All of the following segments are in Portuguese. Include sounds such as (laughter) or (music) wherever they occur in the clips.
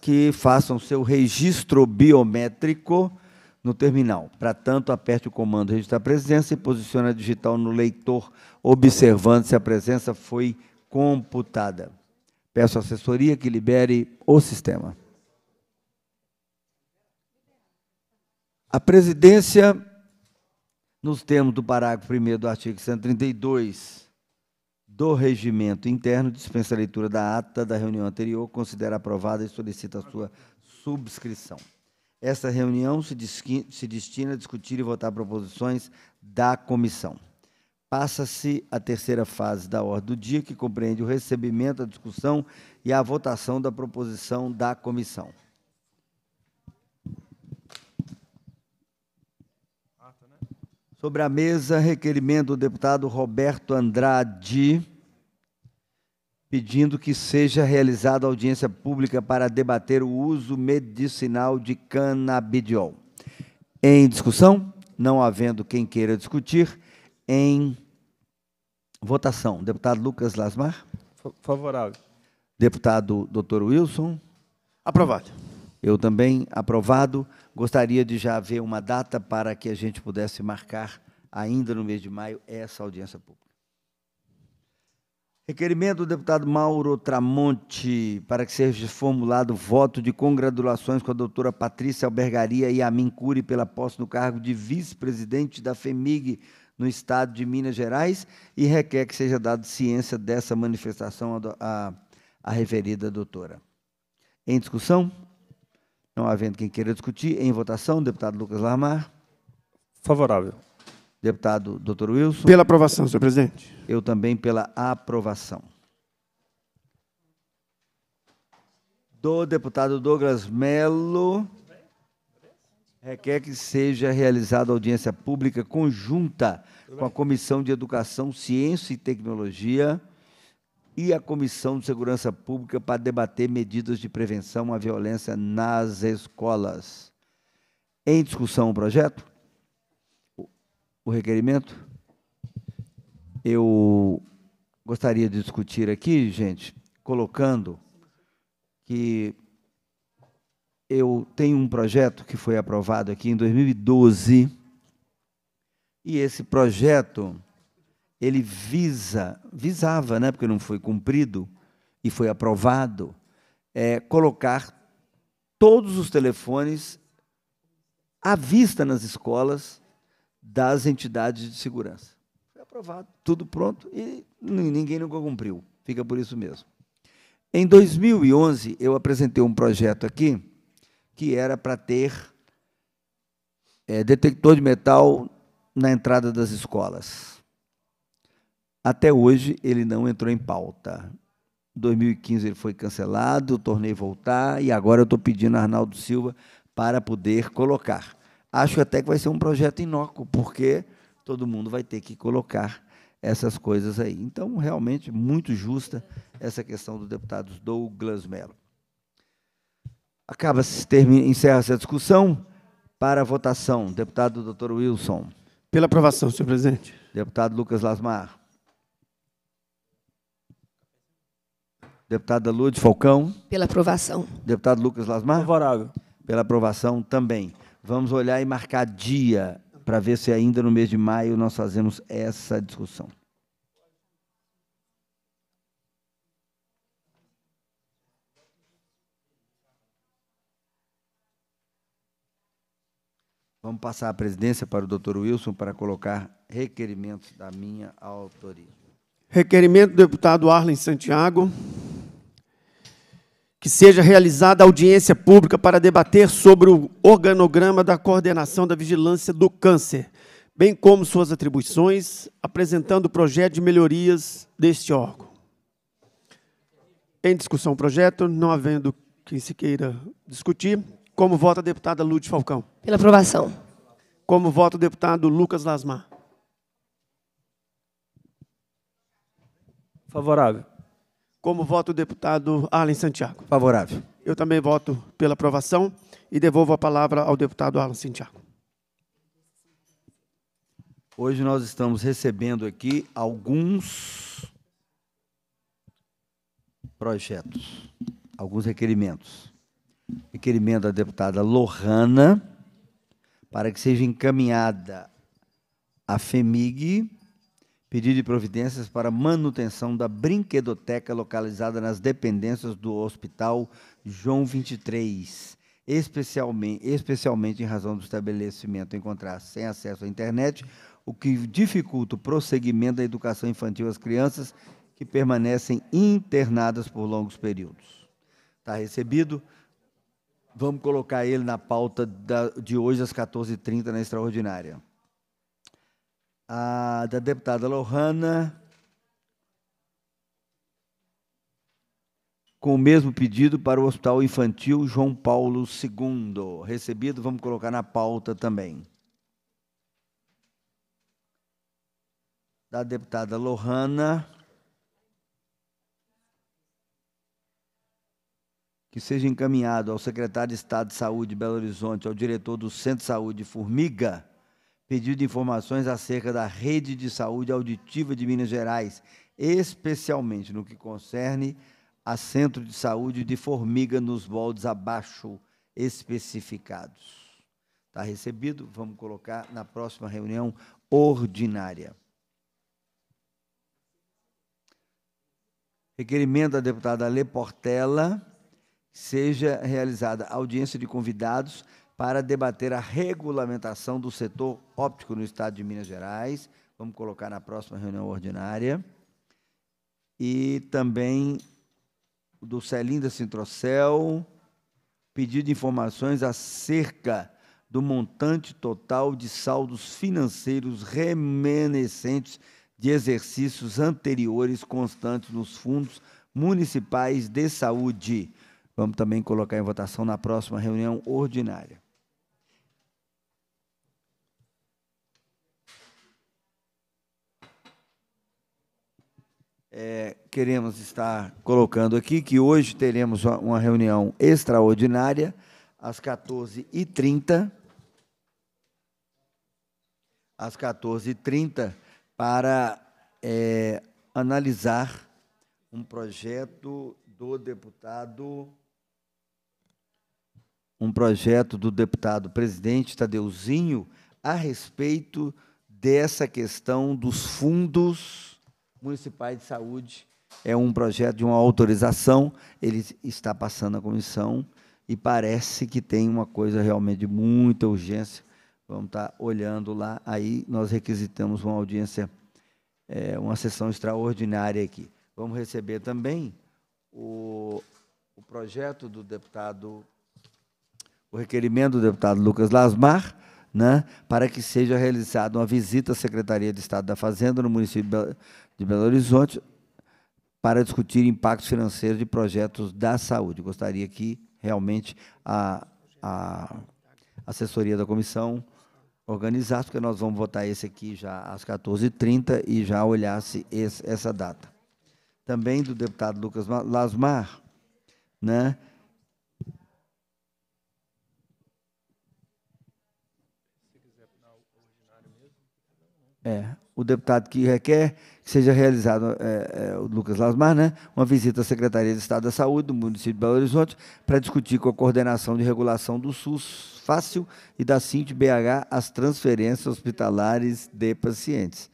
que façam seu registro biométrico no terminal. Para tanto, aperte o comando registrar presença e posicione a digital no leitor, observando se a presença foi computada. Peço assessoria que libere o sistema. A presidência, nos termos do parágrafo 1 do artigo 132 do regimento interno, dispensa a leitura da ata da reunião anterior, considera aprovada e solicita a sua subscrição. Esta reunião se, se destina a discutir e votar proposições da comissão. Passa-se a terceira fase da ordem do dia, que compreende o recebimento, a discussão e a votação da proposição da comissão. Sobre a mesa, requerimento do deputado Roberto Andrade, pedindo que seja realizada audiência pública para debater o uso medicinal de canabidiol. Em discussão, não havendo quem queira discutir, em votação. Deputado Lucas Lasmar. Favorável. Deputado Dr. Wilson. Aprovado. Eu também aprovado. Gostaria de já ver uma data para que a gente pudesse marcar ainda no mês de maio essa audiência pública. Requerimento do deputado Mauro Tramonte para que seja formulado voto de congratulações com a doutora Patrícia Albergaria e a Cury pela posse no cargo de vice-presidente da FEMIG no estado de Minas Gerais e requer que seja dado ciência dessa manifestação à, à referida doutora. Em discussão? Não havendo quem queira discutir, em votação, deputado Lucas Lamar. Favorável. Deputado Dr. Wilson. Pela aprovação, senhor presidente. Eu também pela aprovação. Do deputado Douglas Melo, requer que seja realizada audiência pública conjunta com a Comissão de Educação, Ciência e Tecnologia e a Comissão de Segurança Pública para debater medidas de prevenção à violência nas escolas. Em discussão o projeto? o requerimento? Eu gostaria de discutir aqui, gente, colocando que eu tenho um projeto que foi aprovado aqui em 2012 e esse projeto ele visa, visava, né, porque não foi cumprido e foi aprovado, é, colocar todos os telefones à vista nas escolas das entidades de segurança. Foi aprovado, tudo pronto e ninguém nunca cumpriu. Fica por isso mesmo. Em 2011, eu apresentei um projeto aqui que era para ter é, detector de metal na entrada das escolas. Até hoje, ele não entrou em pauta. 2015 ele foi cancelado, tornei voltar e agora eu estou pedindo a Arnaldo Silva para poder colocar acho até que vai ser um projeto inócuo, porque todo mundo vai ter que colocar essas coisas aí. Então, realmente, muito justa essa questão do deputado Douglas Mello. Acaba, termina, encerra a discussão. Para a votação, deputado doutor Wilson. Pela aprovação, senhor presidente. Deputado Lucas Lasmar. Deputada Lourdes Falcão. Pela aprovação. Deputado Lucas Lasmar. Favorável. Pela aprovação também. Vamos olhar e marcar dia para ver se ainda no mês de maio nós fazemos essa discussão. Vamos passar a presidência para o doutor Wilson para colocar requerimentos da minha autoria. Requerimento do deputado Arlen Santiago que seja realizada audiência pública para debater sobre o organograma da coordenação da vigilância do câncer, bem como suas atribuições, apresentando o projeto de melhorias deste órgão. Em discussão o projeto, não havendo quem se queira discutir, como vota a deputada Lúcia Falcão? Pela aprovação. Como vota o deputado Lucas Lasmar? Favorável. Como voto o deputado Arlen Santiago. Favorável. Eu também voto pela aprovação e devolvo a palavra ao deputado Arlen Santiago. Hoje nós estamos recebendo aqui alguns projetos, alguns requerimentos. Requerimento da deputada Lohana para que seja encaminhada à FEMIG pedido de providências para manutenção da brinquedoteca localizada nas dependências do Hospital João 23, especialmente, especialmente em razão do estabelecimento encontrar sem acesso à internet, o que dificulta o prosseguimento da educação infantil às crianças que permanecem internadas por longos períodos. Está recebido. Vamos colocar ele na pauta da, de hoje às 14h30 na extraordinária a, da deputada Lohana, com o mesmo pedido para o Hospital Infantil João Paulo II. Recebido, vamos colocar na pauta também. Da deputada Lohana. Que seja encaminhado ao secretário de Estado de Saúde de Belo Horizonte, ao diretor do Centro de Saúde Formiga pedido de informações acerca da rede de saúde auditiva de Minas Gerais, especialmente no que concerne a centro de saúde de Formiga nos moldes abaixo especificados. Está recebido, vamos colocar na próxima reunião ordinária. Requerimento da deputada Portela seja realizada audiência de convidados para debater a regulamentação do setor óptico no estado de Minas Gerais. Vamos colocar na próxima reunião ordinária. E também do Celinda Sintrocel, pedido de informações acerca do montante total de saldos financeiros remanescentes de exercícios anteriores constantes nos fundos municipais de saúde. Vamos também colocar em votação na próxima reunião ordinária. É, queremos estar colocando aqui que hoje teremos uma reunião extraordinária às 14h30. Às 14h30, para é, analisar um projeto do deputado. Um projeto do deputado presidente Tadeuzinho a respeito dessa questão dos fundos municipais de saúde. É um projeto de uma autorização, ele está passando a comissão e parece que tem uma coisa realmente de muita urgência. Vamos estar olhando lá. Aí nós requisitamos uma audiência, é, uma sessão extraordinária aqui. Vamos receber também o, o projeto do deputado, o requerimento do deputado Lucas Lasmar, né, para que seja realizada uma visita à Secretaria de Estado da Fazenda no município de Belo Horizonte para discutir impactos financeiros de projetos da saúde. gostaria que realmente a, a assessoria da comissão organizasse, porque nós vamos votar esse aqui já às 14h30 e já olhasse esse, essa data. Também do deputado Lucas Lasmar, né? É, o deputado que requer seja realizado, é, é, o Lucas Lasmar, né, uma visita à Secretaria de Estado da Saúde do município de Belo Horizonte para discutir com a coordenação de regulação do SUS Fácil e da Cint BH as transferências hospitalares de pacientes.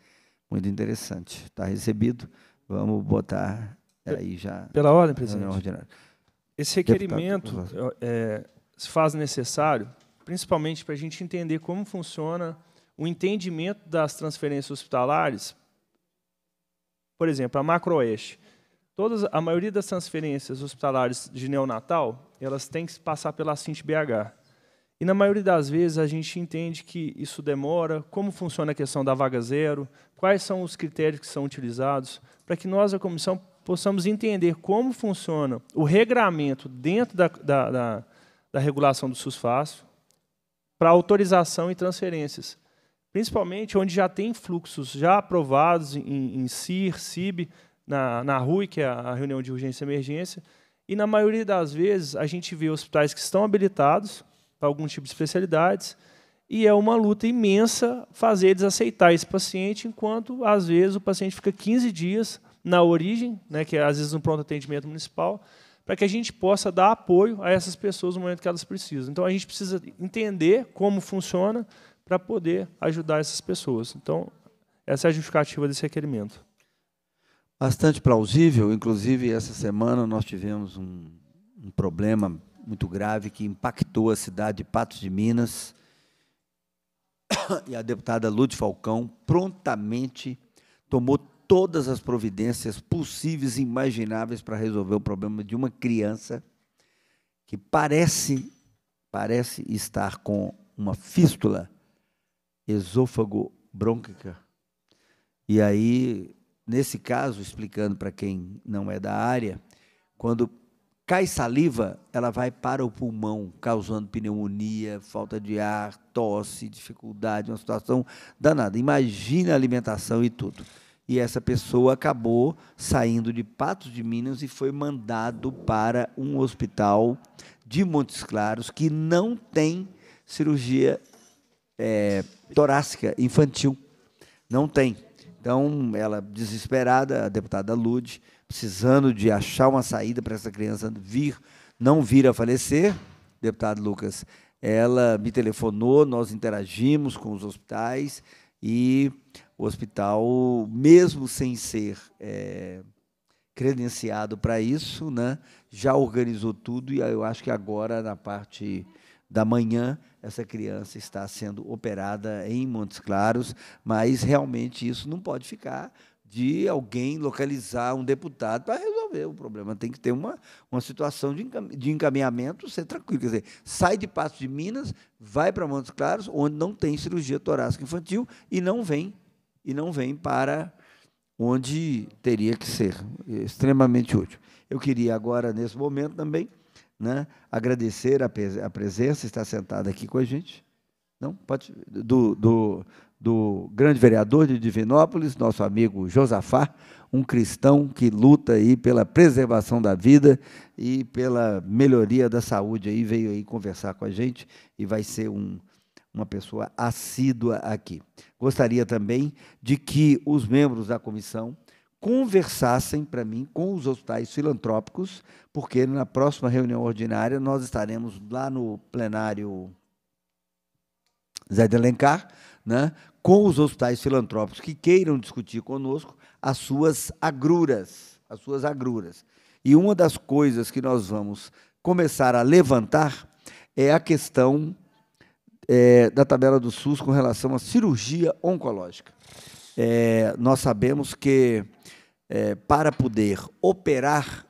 Muito interessante. Está recebido. Vamos botar aí já. Pela ordem, presidente. Esse requerimento é, se faz necessário, principalmente para a gente entender como funciona o entendimento das transferências hospitalares por exemplo, a Macroeste. Todas, a maioria das transferências hospitalares de neonatal, elas têm que passar pela Cint BH. E na maioria das vezes a gente entende que isso demora, como funciona a questão da vaga zero, quais são os critérios que são utilizados, para que nós, a comissão, possamos entender como funciona o regramento dentro da, da, da, da regulação do SUS Fácil para autorização e transferências principalmente onde já tem fluxos já aprovados em, em CIR, CIB, na, na RUI, que é a reunião de urgência e emergência, e na maioria das vezes a gente vê hospitais que estão habilitados para algum tipo de especialidades, e é uma luta imensa fazer eles aceitar esse paciente, enquanto às vezes o paciente fica 15 dias na origem, né, que é às vezes no pronto atendimento municipal, para que a gente possa dar apoio a essas pessoas no momento que elas precisam. Então a gente precisa entender como funciona, para poder ajudar essas pessoas. Então, essa é a justificativa desse requerimento. Bastante plausível, inclusive essa semana nós tivemos um, um problema muito grave que impactou a cidade de Patos de Minas. (coughs) E a deputada Lúcia Falcão prontamente tomou todas as providências possíveis e imagináveis para resolver o problema de uma criança que parece parece estar com uma fístula esôfago brônquica. E aí, nesse caso, explicando para quem não é da área, quando cai saliva, ela vai para o pulmão, causando pneumonia, falta de ar, tosse, dificuldade, uma situação danada. Imagina a alimentação e tudo. E essa pessoa acabou saindo de Patos de Minas e foi mandado para um hospital de Montes Claros que não tem cirurgia é, torácica infantil. Não tem. Então, ela, desesperada, a deputada Lude, precisando de achar uma saída para essa criança vir, não vir a falecer, deputado Lucas, ela me telefonou, nós interagimos com os hospitais e o hospital, mesmo sem ser é, credenciado para isso, né, já organizou tudo e eu acho que agora na parte da manhã, essa criança está sendo operada em Montes Claros, mas realmente isso não pode ficar de alguém localizar um deputado para resolver o problema. Tem que ter uma, uma situação de, encam de encaminhamento, ser tranquilo. Quer dizer, sai de Passo de Minas, vai para Montes Claros, onde não tem cirurgia torácica infantil, e não vem, e não vem para onde teria que ser. É extremamente útil. Eu queria agora, nesse momento também, né? agradecer a, a presença, está sentada aqui com a gente. Não, pode, do, do, do grande vereador de Divinópolis, nosso amigo Josafá, um cristão que luta aí pela preservação da vida e pela melhoria da saúde aí, veio aí conversar com a gente e vai ser um, uma pessoa assídua aqui. Gostaria também de que os membros da comissão conversassem para mim com os hospitais filantrópicos, porque na próxima reunião ordinária nós estaremos lá no plenário Zé de Alencar, né, com os hospitais filantrópicos que queiram discutir conosco as suas agruras, as suas agruras. E uma das coisas que nós vamos começar a levantar é a questão é, da tabela do SUS com relação à cirurgia oncológica é, nós sabemos que é, para poder operar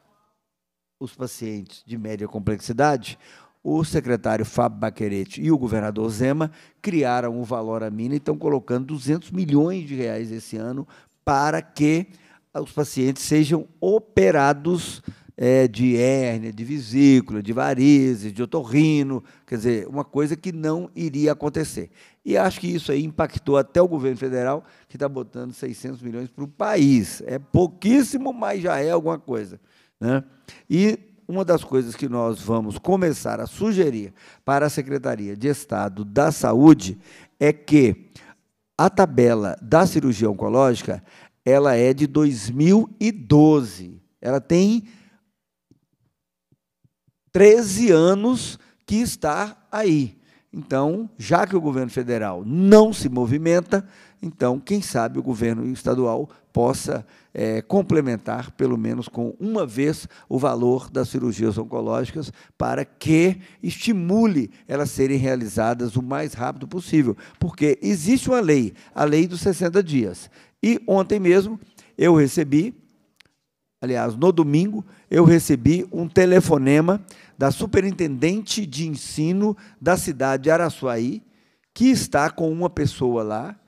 os pacientes de média complexidade, o secretário Fábio Baquerete e o governador Zema criaram o Valor mina e estão colocando 200 milhões de reais esse ano para que os pacientes sejam operados é, de hérnia, de vesícula, de varizes, de otorrino, quer dizer, uma coisa que não iria acontecer. E acho que isso aí impactou até o governo federal, que está botando 600 milhões para o país. É pouquíssimo, mas já é alguma coisa. Né? E uma das coisas que nós vamos começar a sugerir para a Secretaria de Estado da Saúde é que a tabela da cirurgia oncológica ela é de 2012. Ela tem 13 anos que está aí. Então, já que o governo federal não se movimenta, então, quem sabe o governo estadual possa é, complementar, pelo menos com uma vez, o valor das cirurgias oncológicas, para que estimule elas serem realizadas o mais rápido possível. Porque existe uma lei, a lei dos 60 dias. E ontem mesmo eu recebi, aliás, no domingo, eu recebi um telefonema da superintendente de ensino da cidade de Araçuaí, que está com uma pessoa lá,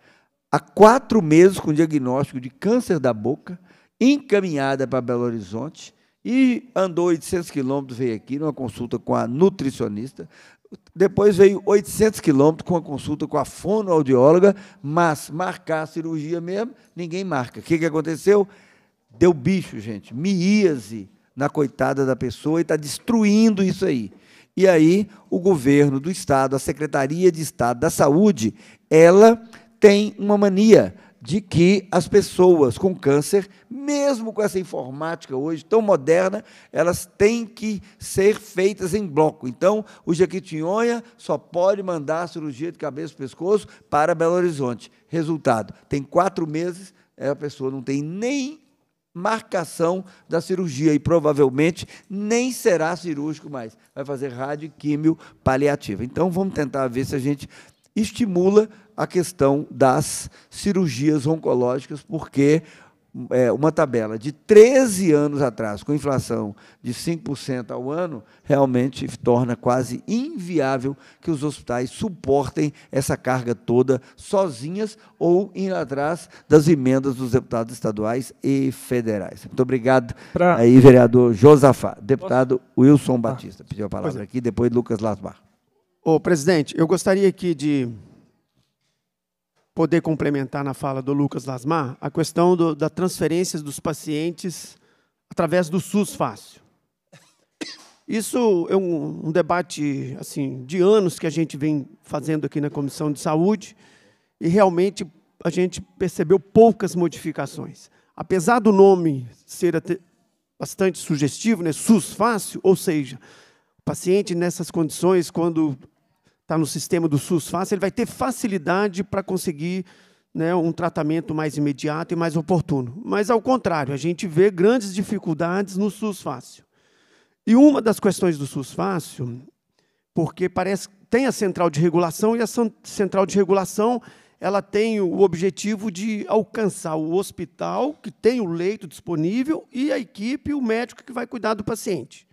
há quatro meses com diagnóstico de câncer da boca, encaminhada para Belo Horizonte, e andou 800 quilômetros, veio aqui numa consulta com a nutricionista, depois veio 800 quilômetros com a consulta com a fonoaudióloga, mas marcar a cirurgia mesmo, ninguém marca. O que, que aconteceu? Deu bicho, gente. Miíase na coitada da pessoa e está destruindo isso aí. E aí, o governo do Estado, a Secretaria de Estado da Saúde, ela tem uma mania de que as pessoas com câncer, mesmo com essa informática hoje tão moderna, elas têm que ser feitas em bloco. Então, o Jequitinhonha só pode mandar a cirurgia de cabeça e pescoço para Belo Horizonte. Resultado, tem quatro meses, a pessoa não tem nem marcação da cirurgia e provavelmente nem será cirúrgico mais. Vai fazer rádio, químio, paliativa. Então vamos tentar ver se a gente estimula a questão das cirurgias oncológicas, porque é, uma tabela de 13 anos atrás, com inflação de 5% ao ano, realmente torna quase inviável que os hospitais suportem essa carga toda sozinhas ou indo atrás das emendas dos deputados estaduais e federais. Muito obrigado pra... aí, vereador Josafá. Deputado Posso? Wilson ah. Batista ah, pediu a palavra é. aqui, depois Lucas Lasmar. Ô, presidente, eu gostaria aqui de poder complementar na fala do Lucas Lasmar a questão do, da transferência dos pacientes através do SUS fácil. Isso é um, um, debate assim de anos que a gente vem fazendo aqui na Comissão de Saúde e realmente a gente percebeu poucas modificações. Apesar do nome ser bastante sugestivo, né, SUS fácil, ou seja, o paciente nessas condições, quando está no sistema do SUS fácil, ele vai ter facilidade para conseguir né, um tratamento mais imediato e mais oportuno. Mas, ao contrário, a gente vê grandes dificuldades no SUS fácil. E uma das questões do SUS fácil, porque parece tem a central de regulação e a central de regulação ela tem o objetivo de alcançar o hospital que tem o leito disponível e a equipe, o médico que vai cuidar do paciente.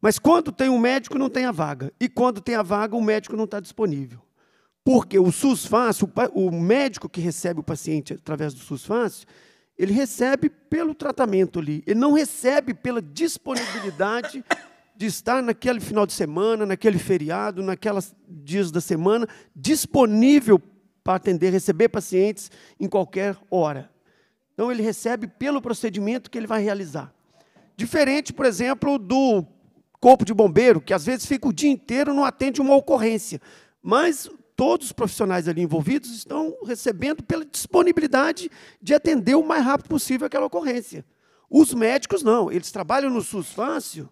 Mas quando tem um médico, não tem a vaga. E quando tem a vaga, o médico não está disponível. Porque o SUS fácil, o médico que recebe o paciente através do SUS fácil, ele recebe pelo tratamento ali. Ele não recebe pela disponibilidade de estar naquele final de semana, naquele feriado, naqueles dias da semana, disponível para atender, receber pacientes em qualquer hora. Então, ele recebe pelo procedimento que ele vai realizar. Diferente, por exemplo, do corpo de bombeiro, que às vezes fica o dia inteiro não atende uma ocorrência, mas todos os profissionais ali envolvidos estão recebendo pela disponibilidade de atender o mais rápido possível aquela ocorrência. Os médicos não, eles trabalham no SUS fácil,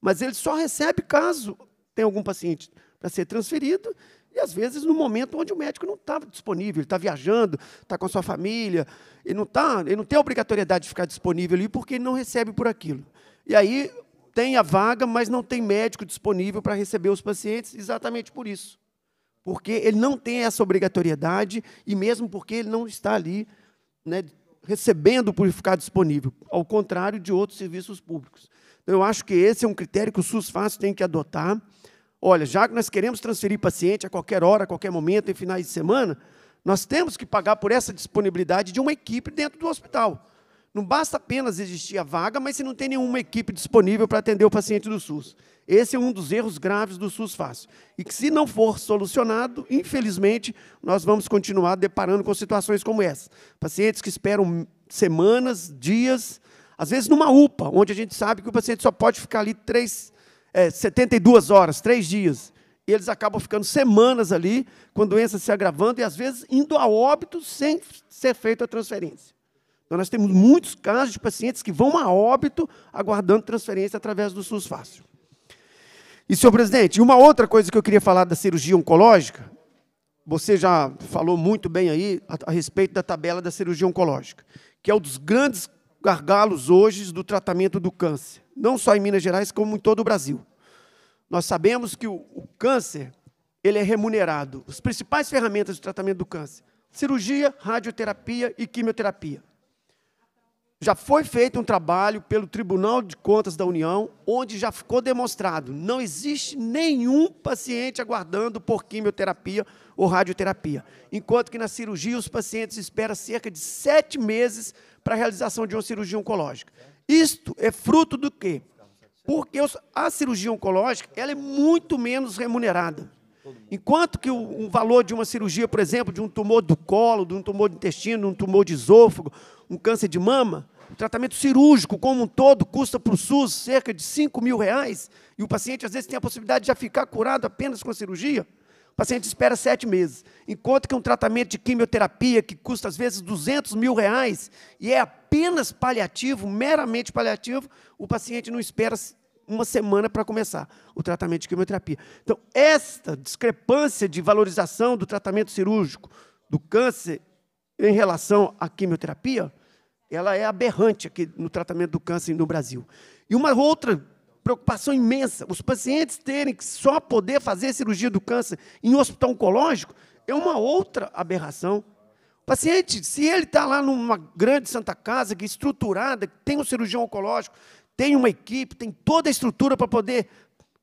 mas eles só recebem caso tem algum paciente para ser transferido e às vezes no momento onde o médico não estava disponível, ele está viajando, está com a sua família, ele não, tá, ele não tem a obrigatoriedade de ficar disponível ali porque ele não recebe por aquilo. E aí tem a vaga, mas não tem médico disponível para receber os pacientes, exatamente por isso. Porque ele não tem essa obrigatoriedade e mesmo porque ele não está ali né, recebendo por ficar disponível, ao contrário de outros serviços públicos. Então, eu acho que esse é um critério que o SUS fácil tem que adotar. Olha, já que nós queremos transferir paciente a qualquer hora, a qualquer momento, em finais de semana, nós temos que pagar por essa disponibilidade de uma equipe dentro do hospital. Não basta apenas existir a vaga, mas se não tem nenhuma equipe disponível para atender o paciente do SUS. Esse é um dos erros graves do SUS fácil. E que, se não for solucionado, infelizmente, nós vamos continuar deparando com situações como essa. Pacientes que esperam semanas, dias, às vezes numa UPA, onde a gente sabe que o paciente só pode ficar ali três, é, 72 horas, três dias. E eles acabam ficando semanas ali, com a doença se agravando e, às vezes, indo a óbito sem ser feita a transferência. Então, nós temos muitos casos de pacientes que vão a óbito aguardando transferência através do SUS Fácil. E, senhor presidente, uma outra coisa que eu queria falar da cirurgia oncológica, você já falou muito bem aí a, a respeito da tabela da cirurgia oncológica, que é um dos grandes gargalos hoje do tratamento do câncer, não só em Minas Gerais, como em todo o Brasil. Nós sabemos que o, o câncer ele é remunerado. As principais ferramentas de tratamento do câncer: cirurgia, radioterapia e quimioterapia. Já foi feito um trabalho pelo Tribunal de Contas da União, onde já ficou demonstrado, não existe nenhum paciente aguardando por quimioterapia ou radioterapia, enquanto que na cirurgia os pacientes esperam cerca de sete meses para a realização de uma cirurgia oncológica. Isto é fruto do quê? Porque a cirurgia oncológica ela é muito menos remunerada. Enquanto que o, o, valor de uma cirurgia, por exemplo, de um tumor do colo, de um tumor do intestino, um tumor de esôfago, um câncer de mama, o tratamento cirúrgico como um todo custa para o SUS cerca de 5 mil reais, e o paciente às vezes tem a possibilidade de já ficar curado apenas com a cirurgia, o paciente espera sete meses. Enquanto que um tratamento de quimioterapia, que custa às vezes 200 mil reais, e é apenas paliativo, meramente paliativo, o paciente não espera uma semana para começar o tratamento de quimioterapia. Então, esta discrepância de valorização do tratamento cirúrgico do câncer em relação à quimioterapia, ela é aberrante aqui no tratamento do câncer no Brasil. E uma outra preocupação imensa, os pacientes terem que só poder fazer cirurgia do câncer em hospital oncológico, é uma outra aberração O paciente, se ele está lá numa grande Santa Casa, que estruturada, que tem um cirurgião oncológico, tem uma equipe, tem toda a estrutura para poder,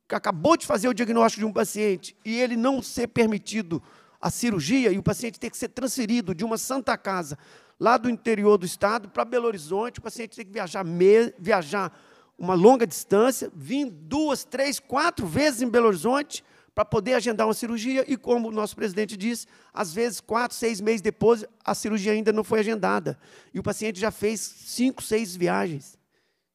acabou de fazer o diagnóstico de um paciente e ele não ser permitido a cirurgia e o paciente ter que ser transferido de uma santa casa lá do interior do estado para Belo Horizonte, o paciente tem que viajar, me, viajar uma longa distância, vir duas, três, quatro vezes em Belo Horizonte para poder agendar uma cirurgia e, como o nosso presidente disse, às vezes, quatro, seis meses depois, a cirurgia ainda não foi agendada. E o paciente já fez cinco, seis viagens.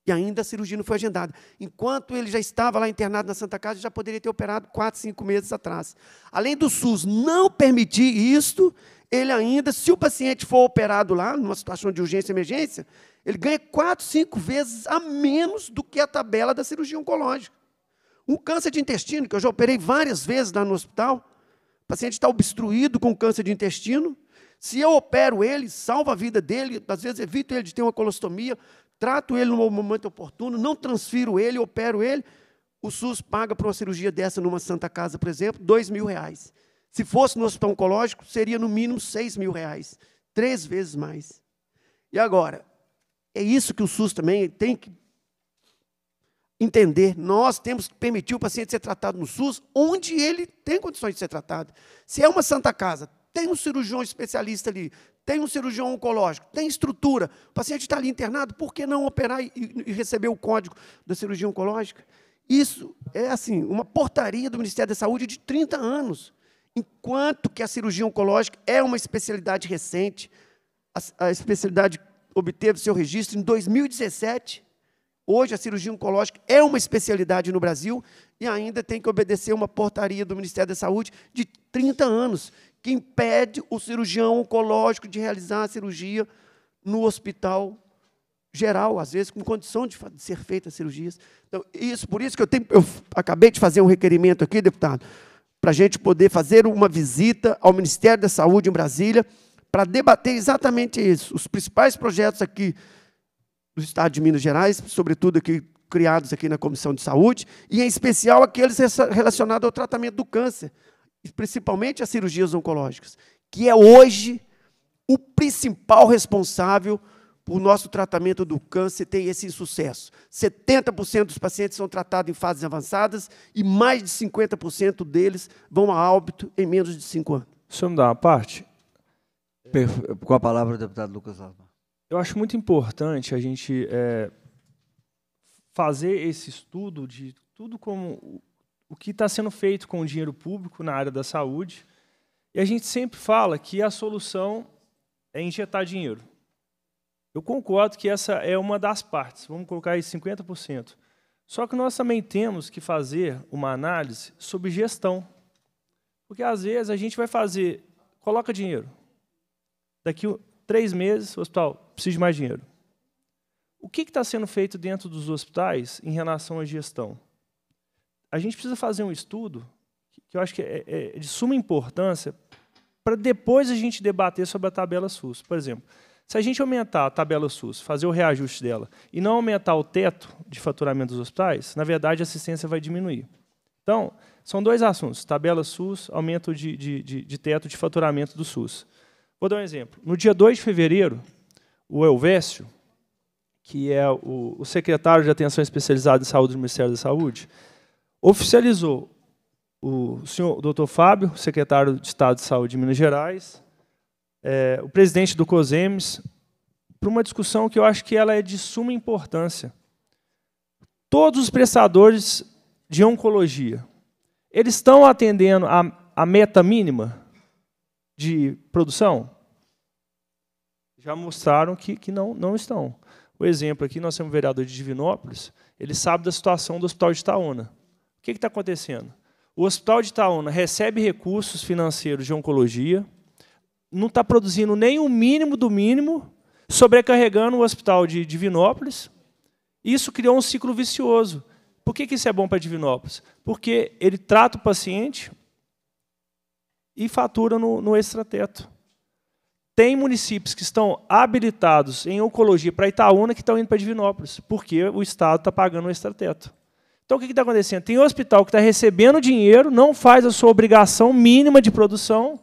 E ainda a cirurgia não foi agendada. Enquanto ele já estava lá internado na Santa Casa, já poderia ter operado quatro, cinco meses atrás. Além do SUS não permitir isto, ele ainda, se o paciente for operado lá, numa situação de urgência e emergência, ele ganha quatro, cinco vezes a menos do que a tabela da cirurgia oncológica. Um câncer de intestino, que eu já operei várias vezes lá no hospital, o paciente está obstruído com câncer de intestino, se eu opero ele, salvo a vida dele, às vezes evito ele de ter uma colostomia, trato ele no momento oportuno, não transfiro ele, opero ele, o SUS paga para uma cirurgia dessa numa Santa Casa, por exemplo, dois mil reais. Se fosse no hospital oncológico, seria no mínimo seis mil reais, três vezes mais. E agora, é isso que o SUS também tem que entender. Nós temos que permitir o paciente ser tratado no SUS onde ele tem condições de ser tratado. Se é uma Santa Casa, tem um cirurgião especialista ali, tem um cirurgião oncológico, tem estrutura, o paciente está ali internado, por que não operar e, e receber o código da cirurgia oncológica? Isso é assim, uma portaria do Ministério da Saúde de 30 anos. Enquanto que a cirurgia oncológica é uma especialidade recente, a, a especialidade obteve seu registro em 2017, Hoje a cirurgia oncológica é uma especialidade no Brasil e ainda tem que obedecer uma portaria do Ministério da Saúde de 30 anos, que impede o cirurgião oncológico de realizar a cirurgia no hospital geral, às vezes, com condição de ser feitas cirurgias. Então, isso, por isso que eu, tenho, eu acabei de fazer um requerimento aqui, deputado, para a gente poder fazer uma visita ao Ministério da Saúde em Brasília para debater exatamente isso. Os principais projetos aqui do Estado de Minas Gerais, sobretudo aqui, criados aqui na Comissão de Saúde, e em especial aqueles relacionados ao tratamento do câncer, principalmente as cirurgias oncológicas, que é hoje o principal responsável por nosso tratamento do câncer ter esse sucesso. 70% dos pacientes são tratados em fases avançadas e mais de 50% deles vão a óbito em menos de 5 anos. O senhor me dá uma parte? Com a palavra o deputado Lucas Alves. Eu acho muito importante a gente é, fazer esse estudo de tudo como o que está sendo feito com o dinheiro público na área da saúde. E a gente sempre fala que a solução é injetar dinheiro. Eu concordo que essa é uma das partes, vamos colocar aí 50%. Só que nós também temos que fazer uma análise sobre gestão. Porque às vezes a gente vai fazer, coloca dinheiro. Daqui três meses, hospital, preciso de mais dinheiro. O que está sendo feito dentro dos hospitais em relação à gestão? A gente precisa fazer um estudo, que eu acho que é, é, é de suma importância, para depois a gente debater sobre a tabela SUS. Por exemplo, se a gente aumentar a tabela SUS, fazer o reajuste dela, e não aumentar o teto de faturamento dos hospitais, na verdade a assistência vai diminuir. Então, são dois assuntos: tabela SUS, aumento de, de, de, de teto de faturamento do SUS. Vou dar um exemplo. No dia 2 de fevereiro, o Elvésio, que é o, o secretário de Atenção Especializada em Saúde do Ministério da Saúde, oficializou o senhor o doutor Fábio, secretário de Estado de Saúde de Minas Gerais, é, o presidente do COSEMES, para uma discussão que eu acho que ela é de suma importância. Todos os prestadores de oncologia, eles estão atendendo a, a meta mínima? de produção? Já mostraram que, que não, não estão. O exemplo aqui, nós temos um vereador de Divinópolis, ele sabe da situação do Hospital de Itaúna. O que está acontecendo? O Hospital de Itaúna recebe recursos financeiros de oncologia, não está produzindo nem o mínimo do mínimo, sobrecarregando o hospital de Divinópolis. Isso criou um ciclo vicioso. Por que, que isso é bom para Divinópolis? Porque ele trata o paciente, e fatura no, no extrateto. Tem municípios que estão habilitados em oncologia para Itaúna que estão indo para Divinópolis, porque o Estado está pagando o extrateto. Então, o que está acontecendo? Tem um hospital que está recebendo dinheiro, não faz a sua obrigação mínima de produção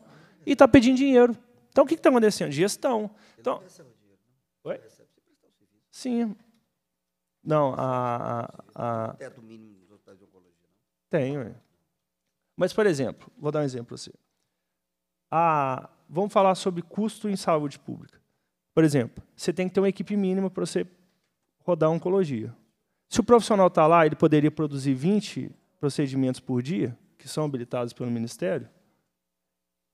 e está pedindo dinheiro. Então, o que está acontecendo? Gestão. Então, Oi? Sim. Não, a... a, a... Teto mínimo de oncologia. Tem, mas, por exemplo, vou dar um exemplo para você a, vamos falar sobre custo em saúde pública. Por exemplo, você tem que ter uma equipe mínima para você rodar oncologia. Se o profissional está lá, ele poderia produzir 20 procedimentos por dia, que são habilitados pelo Ministério,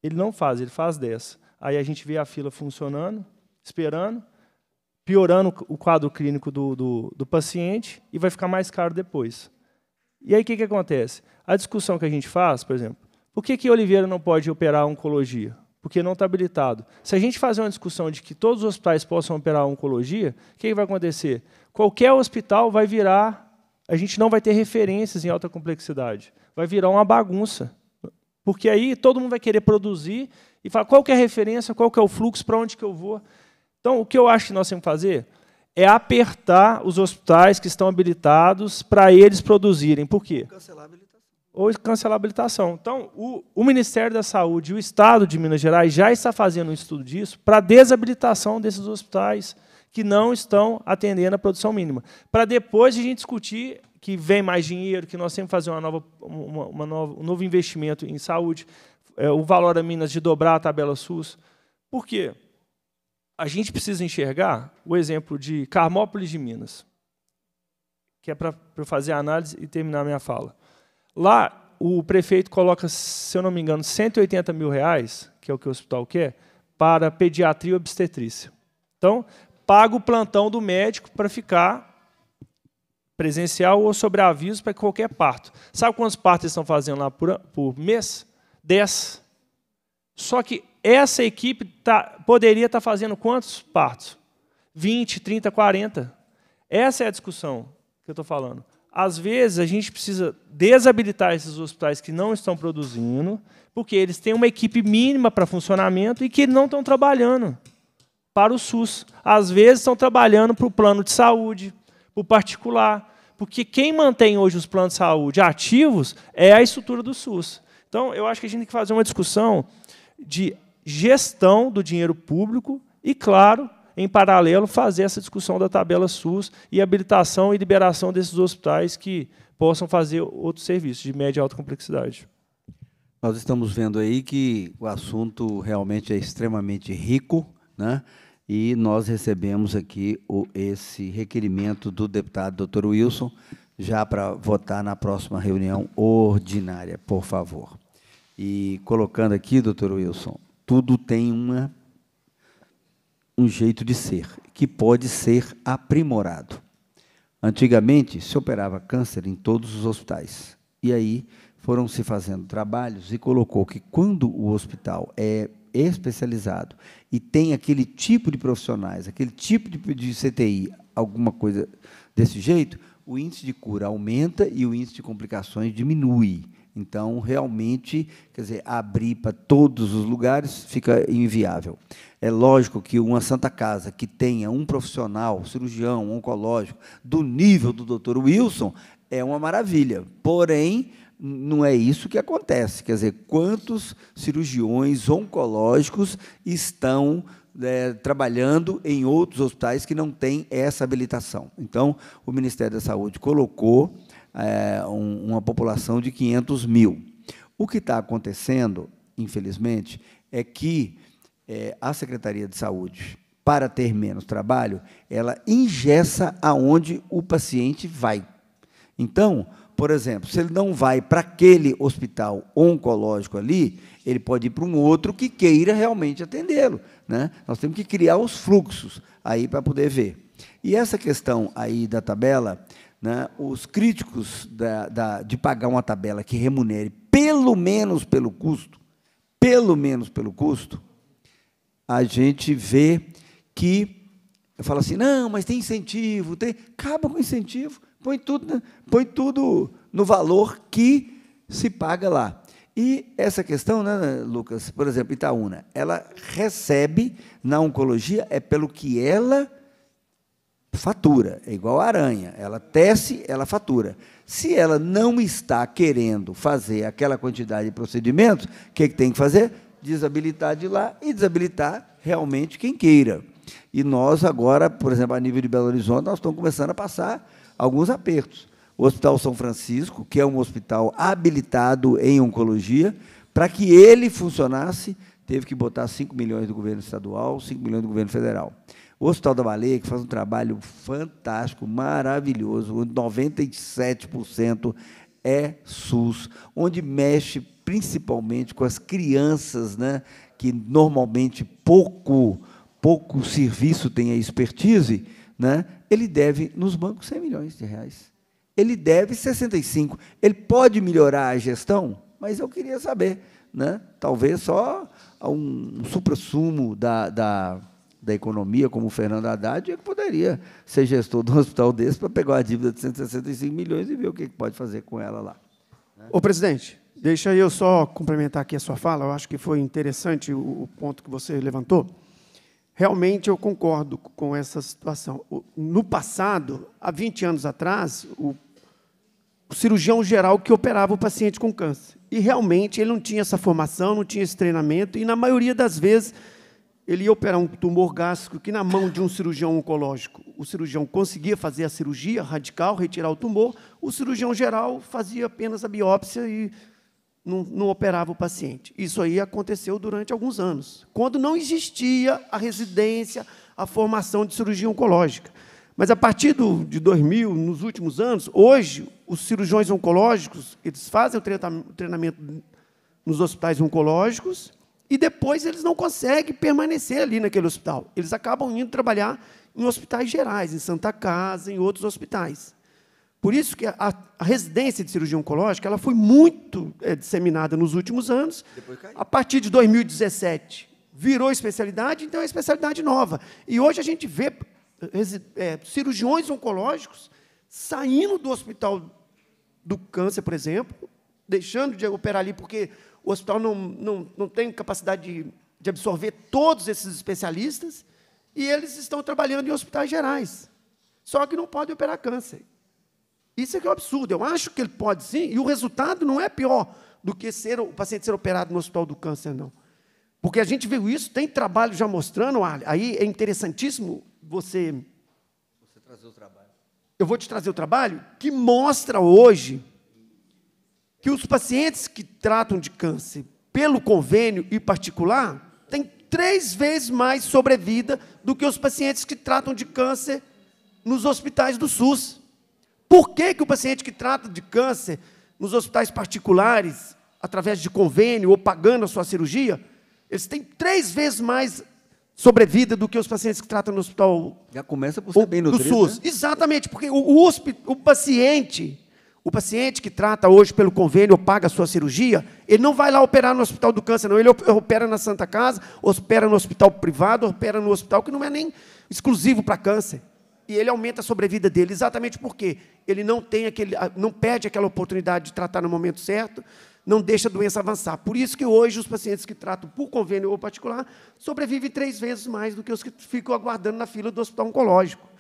ele não faz, ele faz 10. Aí a gente vê a fila funcionando, esperando, piorando o quadro clínico do, do, do paciente e vai ficar mais caro depois. E aí o que, que acontece? A discussão que a gente faz, por exemplo, por que, que Oliveira não pode operar oncologia? Porque não está habilitado. Se a gente fazer uma discussão de que todos os hospitais possam operar oncologia, o que, que vai acontecer? Qualquer hospital vai virar. A gente não vai ter referências em alta complexidade. Vai virar uma bagunça. Porque aí todo mundo vai querer produzir e falar qual que é a referência, qual que é o fluxo, para onde que eu vou. Então, o que eu acho que nós temos que fazer é apertar os hospitais que estão habilitados para eles produzirem. Por quê? Cancelar ou cancelar a habilitação. Então, o, o, Ministério da Saúde e o Estado de Minas Gerais já está fazendo um estudo disso para desabilitação desses hospitais que não estão atendendo a produção mínima. Para depois a gente discutir que vem mais dinheiro, que nós temos que fazer uma nova, uma, uma nova, um novo investimento em saúde, é, o valor da Minas de dobrar a tabela SUS. Por quê? A gente precisa enxergar o exemplo de Carmópolis de Minas, que é para fazer a análise e terminar a minha fala. Lá, o prefeito coloca, se eu não me engano, 180 mil reais, que é o que o hospital quer, para pediatria e obstetrícia. Então, paga o plantão do médico para ficar presencial ou sobre aviso para qualquer parto. Sabe quantos partos estão fazendo lá por, por mês? 10. Só que essa equipe tá, poderia estar tá fazendo quantos partos? 20, 30, 40. Essa é a discussão que eu estou falando às vezes a gente precisa desabilitar esses hospitais que não estão produzindo, porque eles têm uma equipe mínima para funcionamento e que não estão trabalhando para o SUS. Às vezes estão trabalhando para o plano de saúde, para o particular, porque quem mantém hoje os planos de saúde ativos é a estrutura do SUS. Então, eu acho que a gente tem que fazer uma discussão de gestão do dinheiro público e, claro, em paralelo, fazer essa discussão da tabela SUS e habilitação e liberação desses hospitais que possam fazer outros serviços de média e alta complexidade. Nós estamos vendo aí que o assunto realmente é extremamente rico, né? E nós recebemos aqui o, esse requerimento do deputado Dr. Wilson, já para votar na próxima reunião ordinária, por favor. E colocando aqui, doutor Wilson, tudo tem uma um jeito de ser que pode ser aprimorado. Antigamente se operava câncer em todos os hospitais. E aí foram se fazendo trabalhos e colocou que quando o hospital é especializado e tem aquele tipo de profissionais, aquele tipo de, CTI, alguma coisa desse jeito, o índice de cura aumenta e o índice de complicações diminui. Então, realmente, quer dizer, abrir para todos os lugares fica inviável. É lógico que uma Santa Casa que tenha um profissional, cirurgião, oncológico, do nível do Dr. Wilson, é uma maravilha. Porém, não é isso que acontece. Quer dizer, quantos cirurgiões oncológicos estão é, trabalhando em outros hospitais que não têm essa habilitação? Então, o Ministério da Saúde colocou é, um, uma população de 500 mil. O que está acontecendo, infelizmente, é que é, a Secretaria de Saúde, para ter menos trabalho, ela ingessa aonde o paciente vai. Então, por exemplo, se ele não vai para aquele hospital oncológico ali, ele pode ir para um outro que queira realmente atendê-lo. Né? Nós temos que criar os fluxos aí para poder ver. E essa questão aí da tabela né, os críticos da, da, de pagar uma tabela que remunere pelo menos pelo custo, pelo menos pelo custo, a gente vê que eu falo assim, não, mas tem incentivo, tem, acaba com incentivo, põe tudo, né, põe tudo no valor que se paga lá. E essa questão, né, Lucas, por exemplo, Itaúna, ela recebe na oncologia é pelo que ela fatura, é igual a aranha, ela tece, ela fatura. Se ela não está querendo fazer aquela quantidade de procedimentos, o que, que tem que fazer? Desabilitar de lá e desabilitar realmente quem queira. E nós agora, por exemplo, a nível de Belo Horizonte, nós estamos começando a passar alguns apertos. O Hospital São Francisco, que é um hospital habilitado em oncologia, para que ele funcionasse, teve que botar 5 milhões do governo estadual, 5 milhões do governo federal. O Hospital da Baleia, que faz um trabalho fantástico, maravilhoso, onde 97% é SUS, onde mexe principalmente com as crianças, né, que normalmente pouco, pouco serviço tem a expertise, né, ele deve nos bancos 100 milhões de reais. Ele deve 65. Ele pode melhorar a gestão, mas eu queria saber, né? Talvez só um, um suprassumo da, da da economia, como o Fernando Haddad, é que poderia ser gestor de um (laughs) hospital desse para pegar a dívida de 165 milhões e ver o que pode fazer com ela lá. Né? Ô, presidente, deixa eu só complementar aqui a sua fala. Eu acho que foi interessante o, ponto que você levantou. Realmente eu concordo com essa situação. No passado, há 20 anos atrás, o cirurgião geral que operava o paciente com câncer. E realmente ele não tinha essa formação, não tinha esse treinamento, e na maioria das vezes ele ia operar um tumor gástrico que, na mão de um cirurgião oncológico, o cirurgião conseguia fazer a cirurgia radical, retirar o tumor, o cirurgião geral fazia apenas a biópsia e não, não operava o paciente. Isso aí aconteceu durante alguns anos, quando não existia a residência, a formação de cirurgia oncológica. Mas a partir do, de 2000, nos últimos anos, hoje, os cirurgiões oncológicos eles fazem o treinamento nos hospitais oncológicos e depois eles não conseguem permanecer ali naquele hospital. Eles acabam indo trabalhar em hospitais gerais, em Santa Casa, em outros hospitais. Por isso que a, a residência de cirurgia oncológica ela foi muito é, disseminada nos últimos anos. A partir de 2017 virou especialidade, então é especialidade nova. E hoje a gente vê é, é, cirurgiões oncológicos saindo do hospital do câncer, por exemplo, deixando de operar ali porque o hospital não, não, não tem capacidade de, de absorver todos esses especialistas, e eles estão trabalhando em hospitais gerais. Só que não pode operar câncer. Isso é que é um absurdo. Eu acho que ele pode sim, e o resultado não é pior do que ser, o paciente ser operado no hospital do câncer, não. Porque a gente viu isso, tem trabalho já mostrando, aí é interessantíssimo você. Você trazer o trabalho. Eu vou te trazer o trabalho que mostra hoje que os pacientes que tratam de câncer pelo convênio e particular têm três vezes mais sobrevida do que os pacientes que tratam de câncer nos hospitais do SUS. Por que, que o paciente que trata de câncer nos hospitais particulares, através de convênio ou pagando a sua cirurgia, eles têm três vezes mais sobrevida do que os pacientes que tratam no hospital. Já começa por ser bem nutrido, do SUS. Né? Exatamente, porque o, o, o paciente o paciente que trata hoje pelo convênio ou paga a sua cirurgia, ele não vai lá operar no hospital do câncer, não. Ele opera na Santa Casa, opera no hospital privado, opera no hospital que não é nem exclusivo para câncer. E ele aumenta a sobrevida dele, exatamente porque ele não tem aquele, não perde aquela oportunidade de tratar no momento certo, não deixa a doença avançar. Por isso que hoje os pacientes que tratam por convênio ou particular sobrevivem três vezes mais do que os que ficam aguardando na fila do hospital oncológico.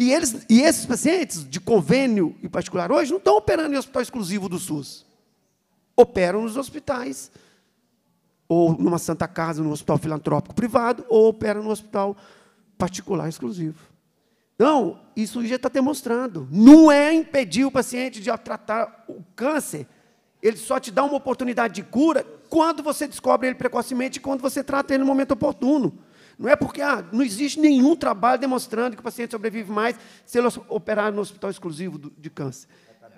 E, eles, e esses pacientes de convênio e particular hoje não estão operando em hospital exclusivo do SUS. Operam nos hospitais, ou numa Santa Casa, num hospital filantrópico privado, ou operam no hospital particular exclusivo. Então, isso já está demonstrando. Não é impedir o paciente de tratar o câncer. Ele só te dá uma oportunidade de cura quando você descobre ele precocemente e quando você trata ele no momento oportuno. Não é porque ah, não existe nenhum trabalho demonstrando que o paciente sobrevive mais se ele operar no hospital exclusivo do, de câncer.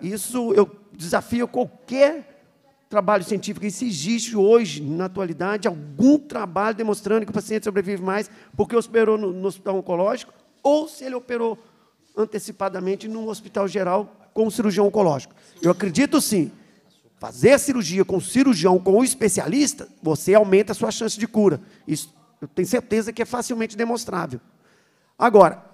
Isso eu desafio qualquer trabalho científico. E se existe hoje, na atualidade, algum trabalho demonstrando que o paciente sobrevive mais porque operou no, no hospital oncológico ou se ele operou antecipadamente no hospital geral com o cirurgião oncológico. Eu acredito sim. Fazer a cirurgia com o cirurgião, com o especialista, você aumenta a sua chance de cura. Isso eu tenho certeza que é facilmente demonstrável. Agora,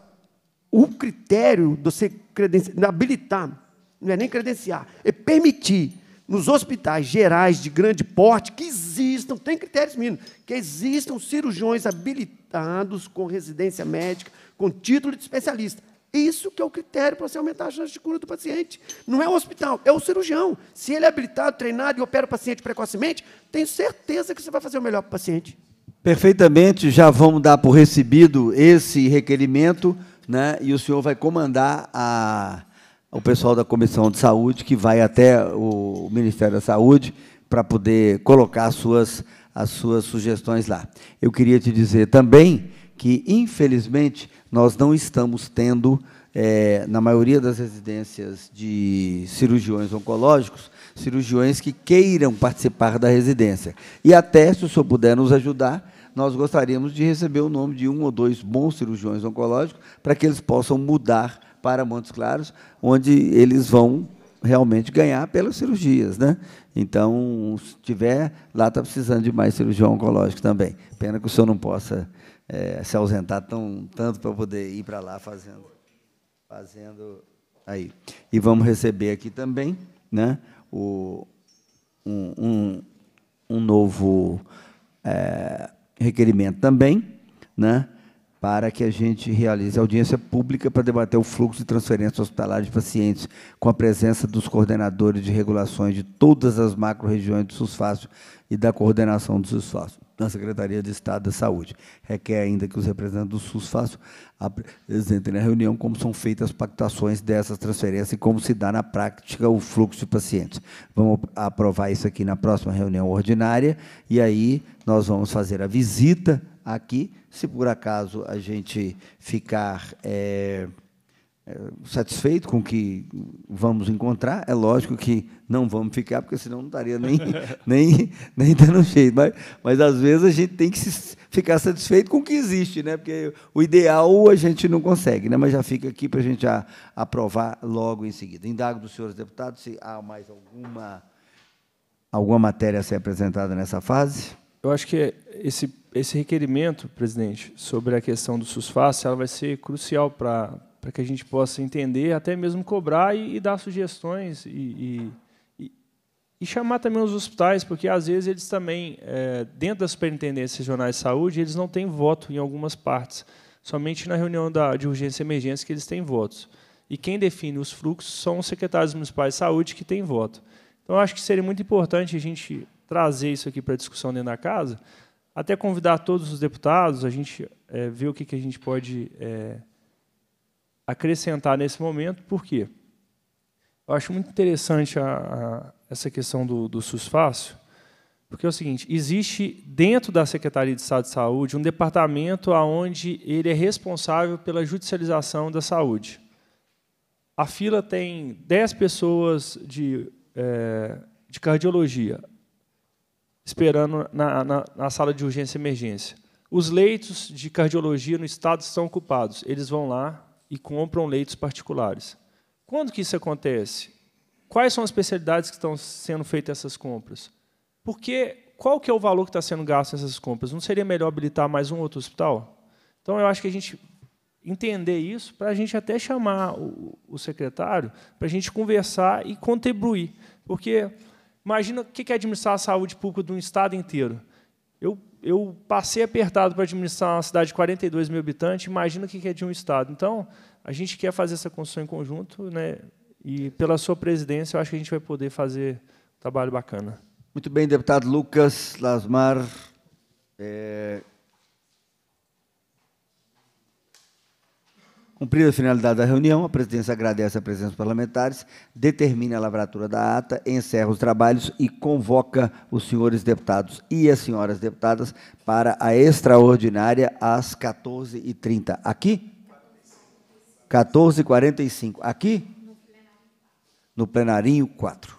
o critério de você credenciar, habilitar, não é nem credenciar, é permitir nos hospitais gerais de grande porte que existam, tem critérios mínimos, que existam cirurgiões habilitados com residência médica, com título de especialista. Isso que é o critério para você aumentar a chance de cura do paciente. Não é o hospital, é o cirurgião. Se ele é habilitado, treinado e opera o paciente precocemente, tenho certeza que você vai fazer o melhor para o paciente. Perfeitamente, já vamos dar por recebido esse requerimento, né? E o senhor vai comandar a, o pessoal da Comissão de Saúde que vai até o Ministério da Saúde para poder colocar as suas, as suas sugestões lá. Eu queria te dizer também que, infelizmente, nós não estamos tendo, é, na maioria das residências de cirurgiões oncológicos, cirurgiões que queiram participar da residência. E até, se o senhor puder nos ajudar, nós gostaríamos de receber o nome de um ou dois bons cirurgiões oncológicos para que eles possam mudar para Montes Claros, onde eles vão realmente ganhar pelas cirurgias, né? Então, se tiver, lá está precisando de mais cirurgião oncológico também. Pena que o senhor não possa é, se ausentar tão, tanto para poder ir para lá fazendo, fazendo aí. E vamos receber aqui também, né? o, um, um, um novo é, requerimento também, né, para que a gente realize audiência pública para debater o fluxo de transferência hospitalar de pacientes, com a presença dos coordenadores de regulações de todas as macro-regiões do SUSFácio e da coordenação dos SUSFácio na Secretaria de Estado da Saúde. Requer ainda que os representantes do SUS façam, apresentem na reunião como são feitas as pactações dessas transferências e como se dá na prática o fluxo de pacientes. Vamos aprovar isso aqui na próxima reunião ordinária e aí nós vamos fazer a visita aqui. Se por acaso a gente ficar. É é, satisfeito com o que vamos encontrar. É lógico que não vamos ficar, porque senão não estaria nem, (laughs) nem, nem dando jeito. Mas, mas às vezes a gente tem que se, ficar satisfeito com o que existe, né? porque o ideal a gente não consegue, né? mas já fica aqui para a gente já aprovar logo em seguida. Indago dos senhores deputados se há mais alguma, alguma matéria a ser apresentada nessa fase. Eu acho que esse, esse requerimento, presidente, sobre a questão do SUSFAS, ela vai ser crucial para para que a gente possa entender, até mesmo cobrar e, e dar sugestões e, e, e, chamar também os hospitais, porque às vezes eles também, é, dentro das superintendências regionais de saúde, eles não têm voto em algumas partes. Somente na reunião da, de urgência e emergência que eles têm votos. E quem define os fluxos são os secretários municipais de saúde que têm voto. Então, acho que seria muito importante a gente trazer isso aqui para discussão dentro da casa, até convidar todos os deputados, a gente é, ver o que, que a gente pode é, acrescentar nesse momento, por quê? Eu acho muito interessante a, a, essa questão do, do susfácio, porque é o seguinte, existe dentro da Secretaria de Estado de Saúde um departamento onde ele é responsável pela judicialização da saúde. A fila tem 10 pessoas de, é, de cardiologia esperando na, na, na sala de urgência e emergência. Os leitos de cardiologia no estado estão ocupados. Eles vão lá, e compram leitos particulares. Quando que isso acontece? Quais são as especialidades que estão sendo feitas essas compras? Porque qual que é o valor que está sendo gasto nessas compras? Não seria melhor habilitar mais um outro hospital? Então, eu acho que a gente entender isso para a gente até chamar o, o secretário para a gente conversar e contribuir. Porque imagina o que é administrar a saúde pública de um Estado inteiro. Eu eu passei apertado para administrar uma cidade de 42 mil habitantes, imagina o que é de um Estado. Então, a gente quer fazer essa construção em conjunto, né? e pela sua presidência, eu acho que a gente vai poder fazer um trabalho bacana. Muito bem, deputado Lucas Lasmar. É, Cumprida a finalidade da reunião, a presidência agradece a presença dos parlamentares, determina a lavratura da ata, encerra os trabalhos e convoca os senhores deputados e as senhoras deputadas para a extraordinária às 14h30. Aqui? 14h45. Aqui? No plenarinho 4.